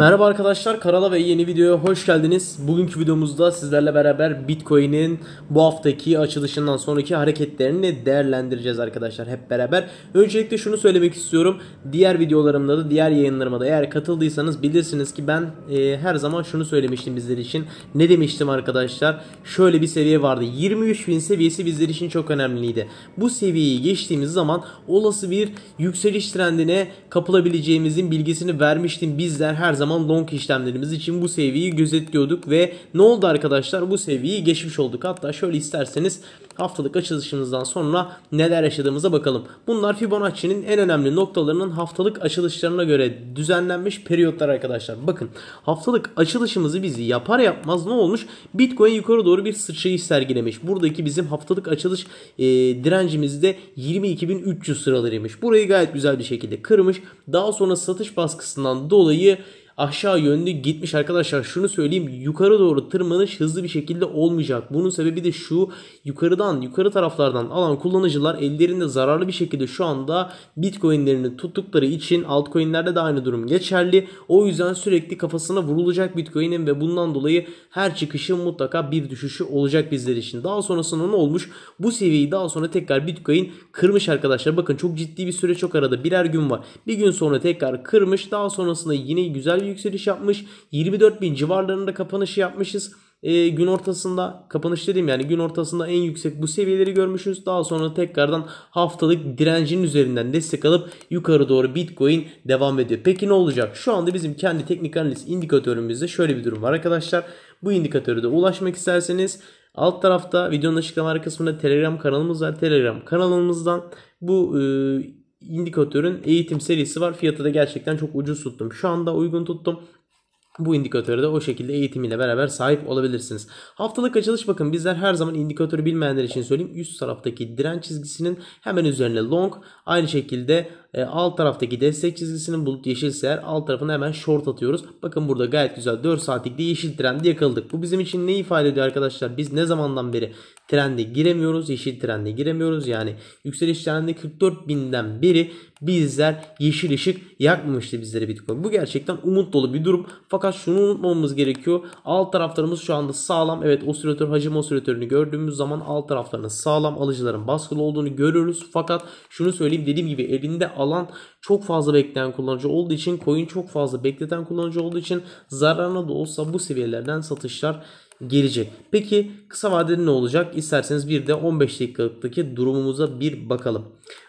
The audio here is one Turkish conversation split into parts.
Merhaba arkadaşlar kanala ve yeni videoya hoş geldiniz. Bugünkü videomuzda sizlerle beraber Bitcoin'in bu haftaki açılışından sonraki hareketlerini değerlendireceğiz arkadaşlar hep beraber. Öncelikle şunu söylemek istiyorum. Diğer videolarımda da diğer yayınlarımda da eğer katıldıysanız bilirsiniz ki ben e, her zaman şunu söylemiştim bizler için. Ne demiştim arkadaşlar? Şöyle bir seviye vardı. 23.000 seviyesi bizler için çok önemliydi. Bu seviyeyi geçtiğimiz zaman olası bir yükseliş trendine kapılabileceğimizin bilgisini vermiştim. Bizler her zaman zaman long işlemlerimiz için bu seviyeyi gözetliyorduk ve ne oldu arkadaşlar bu seviyeyi geçmiş olduk. Hatta şöyle isterseniz haftalık açılışımızdan sonra neler yaşadığımıza bakalım. Bunlar Fibonacci'nin en önemli noktalarının haftalık açılışlarına göre düzenlenmiş periyotlar arkadaşlar. Bakın haftalık açılışımızı bizi yapar yapmaz ne olmuş? Bitcoin yukarı doğru bir sıçrayı sergilemiş. Buradaki bizim haftalık açılış e, direncimiz de 22.300 sıralarıymış. Burayı gayet güzel bir şekilde kırmış. Daha sonra satış baskısından dolayı aşağı yönlü gitmiş arkadaşlar. Şunu söyleyeyim yukarı doğru tırmanış hızlı bir şekilde olmayacak. Bunun sebebi de şu yukarıdan yukarı taraflardan alan kullanıcılar ellerinde zararlı bir şekilde şu anda bitcoinlerini tuttukları için altcoinlerde de aynı durum geçerli. O yüzden sürekli kafasına vurulacak bitcoinin ve bundan dolayı her çıkışın mutlaka bir düşüşü olacak bizler için. Daha sonrasında ne olmuş? Bu seviyeyi daha sonra tekrar bitcoin kırmış arkadaşlar. Bakın çok ciddi bir süre çok arada birer gün var. Bir gün sonra tekrar kırmış. Daha sonrasında yine güzel bir yükseliş yapmış. 24.000 civarlarında kapanışı yapmışız. E, gün ortasında kapanış dedim yani gün ortasında en yüksek bu seviyeleri görmüşüz. Daha sonra tekrardan haftalık direncin üzerinden destek alıp yukarı doğru Bitcoin devam ediyor. Peki ne olacak? Şu anda bizim kendi teknik analiz indikatörümüzde şöyle bir durum var arkadaşlar. Bu indikatörü de ulaşmak isterseniz Alt tarafta videonun açıklamalar kısmında Telegram kanalımız var. Telegram kanalımızdan bu e, indikatörün eğitim serisi var. Fiyatı da gerçekten çok ucuz tuttum. Şu anda uygun tuttum. Bu indikatörü de o şekilde eğitimiyle beraber sahip olabilirsiniz. Haftalık açılış bakın bizler her zaman indikatörü bilmeyenler için söyleyeyim. Üst taraftaki direnç çizgisinin hemen üzerine long. Aynı şekilde e, alt taraftaki destek çizgisinin bulut yeşilse eğer alt tarafına hemen short atıyoruz. Bakın burada gayet güzel 4 saatlik saatlikte yeşil trende yakaladık. Bu bizim için ne ifade ediyor arkadaşlar? Biz ne zamandan beri trende giremiyoruz? Yeşil trende giremiyoruz. Yani yükseliş trende 44 binden beri bizler yeşil ışık yakmamıştı bizlere Bitcoin. Bu gerçekten umut dolu bir durum. Fakat şunu unutmamamız gerekiyor. Alt taraflarımız şu anda sağlam. Evet osilatör hacim osilatörünü gördüğümüz zaman alt taraflarının sağlam alıcıların baskılı olduğunu görüyoruz. Fakat şunu söyleyeyim dediğim gibi elinde alan çok fazla bekleyen kullanıcı olduğu için coin çok fazla bekleten kullanıcı olduğu için zararına da olsa bu seviyelerden satışlar gelecek. Peki kısa vadede ne olacak? İsterseniz bir de 15 dakikalıktaki durumumuza bir bakalım.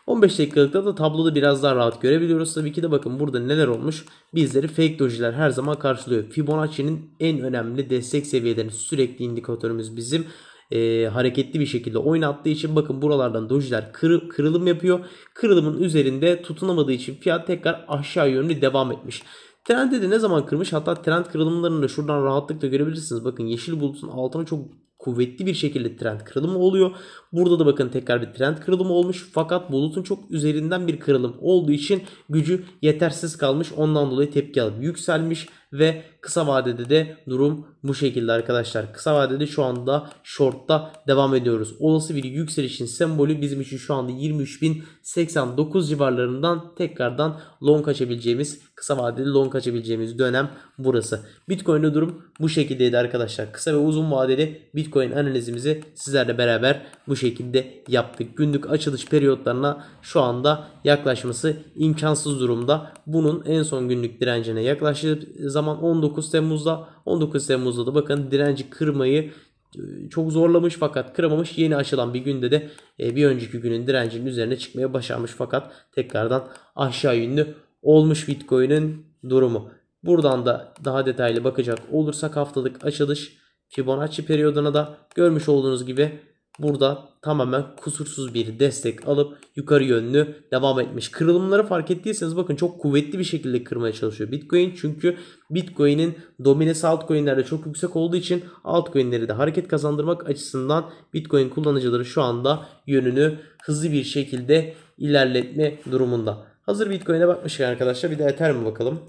15 dakikalıkta da tabloda biraz daha rahat görebiliyoruz. Tabii ki de bakın burada neler olmuş. Bizleri fake dojiler her zaman karşılıyor. Fibonacci'nin en önemli destek seviyelerini sürekli indikatörümüz bizim e, hareketli bir şekilde oynattığı için bakın buralardan dojiler kır, kırılım yapıyor. Kırılımın üzerinde tutunamadığı için fiyat tekrar aşağı yönlü devam etmiş. Trendi de ne zaman kırmış? Hatta trend kırılımlarını da şuradan rahatlıkla görebilirsiniz. Bakın yeşil bulutun altına çok kuvvetli bir şekilde trend kırılımı oluyor. Burada da bakın tekrar bir trend kırılımı olmuş. Fakat bulutun çok üzerinden bir kırılım olduğu için gücü yetersiz kalmış. Ondan dolayı tepki alıp yükselmiş. Ve kısa vadede de durum bu şekilde arkadaşlar. Kısa vadede şu anda shortta devam ediyoruz. Olası bir yükselişin sembolü bizim için şu anda 23.089 civarlarından tekrardan long açabileceğimiz kısa vadeli long açabileceğimiz dönem burası. Bitcoin'de durum bu şekildeydi arkadaşlar. Kısa ve uzun vadeli Bitcoin analizimizi sizlerle beraber bu şekilde yaptık. Günlük açılış periyotlarına şu anda yaklaşması imkansız durumda. Bunun en son günlük direncine yaklaştığı zaman zaman 19 Temmuz'da. 19 Temmuz'da da bakın direnci kırmayı e, çok zorlamış fakat kıramamış. Yeni açılan bir günde de e, bir önceki günün direncinin üzerine çıkmaya başarmış fakat tekrardan aşağı yönlü olmuş Bitcoin'in durumu. Buradan da daha detaylı bakacak olursak haftalık açılış Fibonacci periyoduna da görmüş olduğunuz gibi burada tamamen kusursuz bir destek alıp yukarı yönlü devam etmiş. Kırılımları fark ettiyseniz bakın çok kuvvetli bir şekilde kırmaya çalışıyor Bitcoin. Çünkü Bitcoin'in dominesi altcoin'lerde çok yüksek olduğu için altcoin'leri de hareket kazandırmak açısından Bitcoin kullanıcıları şu anda yönünü hızlı bir şekilde ilerletme durumunda. Hazır Bitcoin'e bakmışken arkadaşlar bir de Ethereum'a bakalım.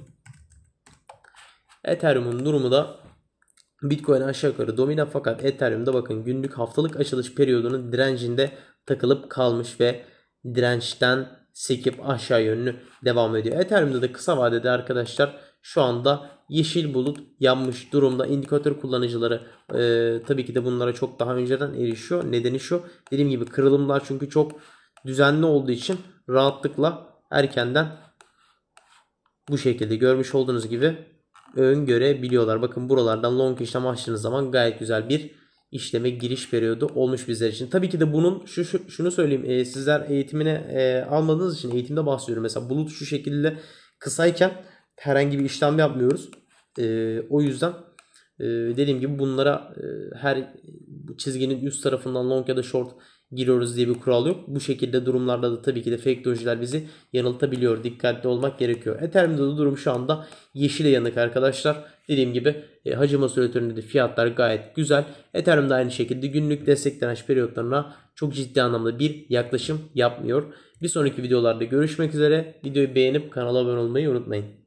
Ethereum'un durumu da Bitcoin aşağı yukarı domina fakat Ethereum'da bakın günlük haftalık açılış periyodunun direncinde takılıp kalmış ve dirençten sekip aşağı yönlü devam ediyor. Ethereum'da da kısa vadede arkadaşlar şu anda yeşil bulut yanmış durumda. İndikatör kullanıcıları e, tabii ki de bunlara çok daha önceden erişiyor. Nedeni şu dediğim gibi kırılımlar çünkü çok düzenli olduğu için rahatlıkla erkenden bu şekilde görmüş olduğunuz gibi öngörebiliyorlar. Bakın buralardan long işlem açtığınız zaman gayet güzel bir işleme giriş periyodu olmuş bizler için. Tabii ki de bunun şu, şu şunu söyleyeyim e, sizler eğitimine e, almadığınız için eğitimde bahsediyorum. Mesela bulut şu şekilde kısayken herhangi bir işlem yapmıyoruz. E, o yüzden e, dediğim gibi bunlara e, her çizginin üst tarafından long ya da short giriyoruz diye bir kural yok. Bu şekilde durumlarda da tabii ki de fake dojiler bizi yanıltabiliyor. Dikkatli olmak gerekiyor. Ethereum'da da durum şu anda yeşile yanık arkadaşlar. Dediğim gibi e, hacim oscilatöründe de fiyatlar gayet güzel. Ethereum da aynı şekilde günlük destekleniş periyotlarına çok ciddi anlamda bir yaklaşım yapmıyor. Bir sonraki videolarda görüşmek üzere. Videoyu beğenip kanala abone olmayı unutmayın.